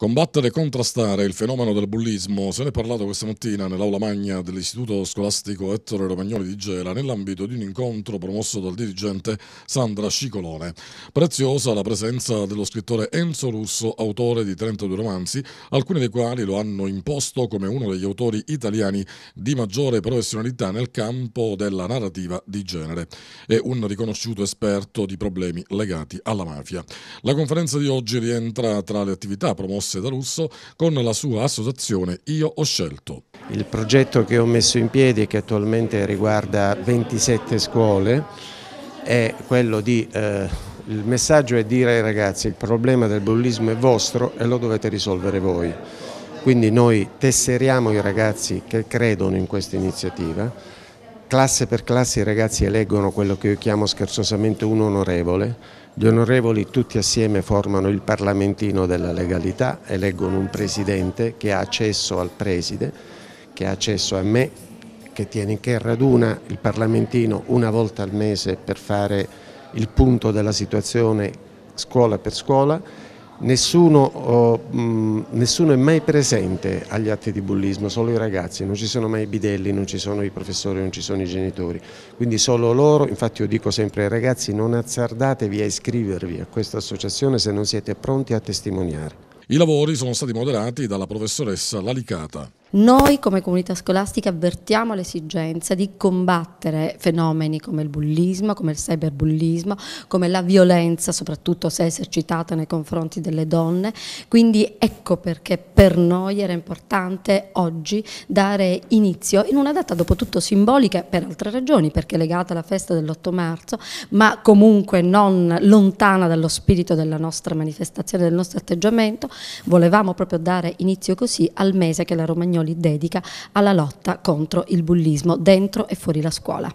Combattere e contrastare il fenomeno del bullismo se ne è parlato questa mattina nell'aula magna dell'Istituto Scolastico Ettore Romagnoli di Gela nell'ambito di un incontro promosso dal dirigente Sandra Scicolone. Preziosa la presenza dello scrittore Enzo Russo, autore di 32 romanzi, alcuni dei quali lo hanno imposto come uno degli autori italiani di maggiore professionalità nel campo della narrativa di genere e un riconosciuto esperto di problemi legati alla mafia. La conferenza di oggi rientra tra le attività promosse Rosse da Russo con la sua associazione Io ho scelto. Il progetto che ho messo in piedi e che attualmente riguarda 27 scuole è quello di... Eh, il messaggio è dire ai ragazzi il problema del bullismo è vostro e lo dovete risolvere voi. Quindi noi tesseriamo i ragazzi che credono in questa iniziativa, classe per classe i ragazzi eleggono quello che io chiamo scherzosamente un onorevole, gli onorevoli tutti assieme formano il parlamentino della legalità, eleggono un presidente che ha accesso al preside, che ha accesso a me, che, tiene, che raduna il parlamentino una volta al mese per fare il punto della situazione scuola per scuola Nessuno, oh, mh, mm, nessuno, è mai presente agli atti di bullismo, solo i ragazzi, non ci sono mai i bidelli, non ci sono i professori, non ci sono i genitori, quindi solo loro, infatti io dico sempre ai ragazzi non azzardatevi a iscrivervi a questa associazione se non siete pronti a testimoniare. I lavori sono stati moderati dalla professoressa Lalicata. Noi come comunità scolastica avvertiamo l'esigenza di combattere fenomeni come il bullismo, come il cyberbullismo, come la violenza, soprattutto se esercitata nei confronti delle donne. Quindi ecco perché per noi era importante oggi dare inizio in una data dopo tutto simbolica per altre ragioni, perché legata alla festa dell'8 marzo, ma comunque non lontana dallo spirito della nostra manifestazione, del nostro atteggiamento. Volevamo proprio dare inizio così al mese che la Romagnola Romagnoli dedica alla lotta contro il bullismo dentro e fuori la scuola.